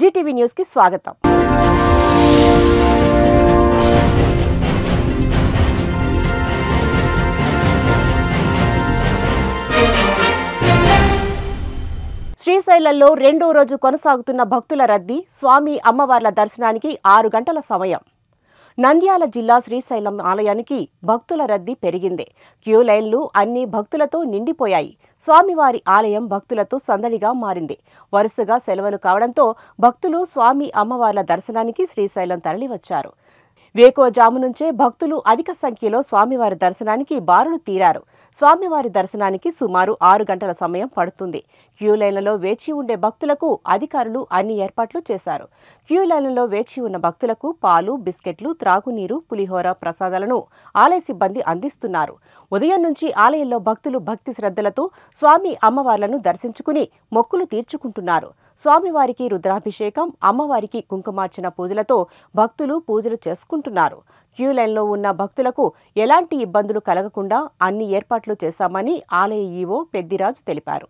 Zee TV న్యూస్కి స్వాగతం శ్రీశైలంలో రెండో రోజు కొనసాగుతున్న భక్తుల రద్దీ స్వామి అమ్మవార్ల దర్శనానికి ఆరు గంటల సమయం నంద్యాల జిల్లా శ్రీశైలం ఆలయానికి భక్తుల రద్దీ పెరిగింది క్యూ లైన్లు అన్ని భక్తులతో నిండిపోయాయి స్వామివారి ఆలయం భక్తులతో సందడిగా మారింది వరుసగా సెలవులు కావడంతో భక్తులు స్వామి అమ్మవార్ల దర్శనానికి శ్రీశైలం తరలివచ్చారు వేకోజాము నుంచే భక్తులు అధిక సంఖ్యలో స్వామివారి దర్శనానికి బారులు తీరారు స్వామివారి దర్శనానికి సుమారు ఆరు గంటల సమయం పడుతుంది క్యూ లైన్లలో వేచి ఉండే భక్తులకు అధికారులు అన్ని ఏర్పాట్లు చేశారు క్యూ లైన్లలో వేచి ఉన్న భక్తులకు పాలు బిస్కెట్లు త్రాగునీరు పులిహోర ప్రసాదాలను ఆలయ సిబ్బంది అందిస్తున్నారు ఉదయం నుంచి ఆలయంలో భక్తులు భక్తి శ్రద్ధలతో స్వామి అమ్మవార్లను దర్శించుకుని మొక్కులు తీర్చుకుంటున్నారు స్వామివారికి రుద్రాభిషేకం అమ్మవారికి కుంకుమార్చన పూజలతో భక్తులు పూజలు చేసుకుంటున్నారు క్యూ లైన్లో ఉన్న భక్తులకు ఎలాంటి ఇబ్బందులు కలగకుండా అన్ని ఏర్పాట్లు చేశామని ఆలయ ఈవో పెద్దిరాజు తెలిపారు